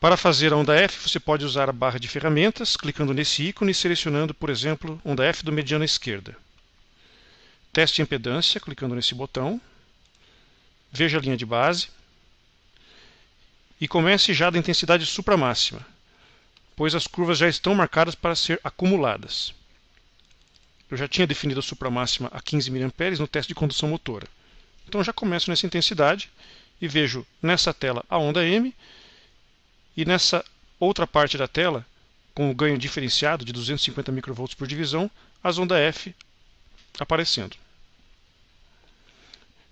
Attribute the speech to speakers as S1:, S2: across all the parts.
S1: Para fazer a onda F, você pode usar a barra de ferramentas, clicando nesse ícone e selecionando, por exemplo, onda F do mediano à esquerda. Teste impedância, clicando nesse botão. Veja a linha de base. E comece já da intensidade supramáxima, pois as curvas já estão marcadas para ser acumuladas. Eu já tinha definido a supramáxima a 15 mA no teste de condução motora. Então já começo nessa intensidade e vejo nessa tela a onda M e nessa outra parte da tela, com o ganho diferenciado de 250 microvolts por divisão, a ondas F aparecendo.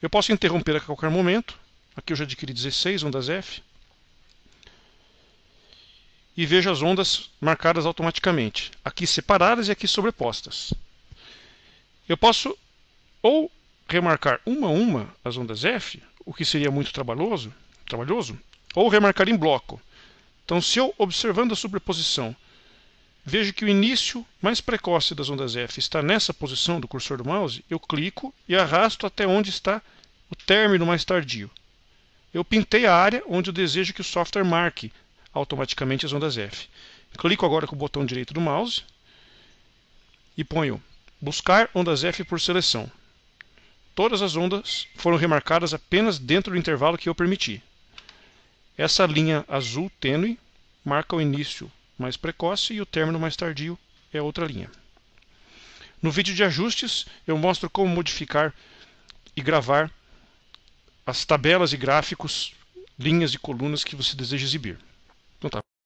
S1: Eu posso interromper a qualquer momento. Aqui eu já adquiri 16 ondas F. E vejo as ondas marcadas automaticamente, aqui separadas e aqui sobrepostas. Eu posso ou remarcar uma a uma as ondas F, o que seria muito trabalhoso, trabalhoso ou remarcar em bloco. Então, se eu, observando a sobreposição, vejo que o início mais precoce das ondas F está nessa posição do cursor do mouse, eu clico e arrasto até onde está o término mais tardio. Eu pintei a área onde eu desejo que o software marque automaticamente as ondas F. Clico agora com o botão direito do mouse e ponho Buscar ondas F por seleção. Todas as ondas foram remarcadas apenas dentro do intervalo que eu permiti. Essa linha azul tênue marca o início mais precoce e o término mais tardio é outra linha. No vídeo de ajustes eu mostro como modificar e gravar as tabelas e gráficos, linhas e colunas que você deseja exibir. Então tá.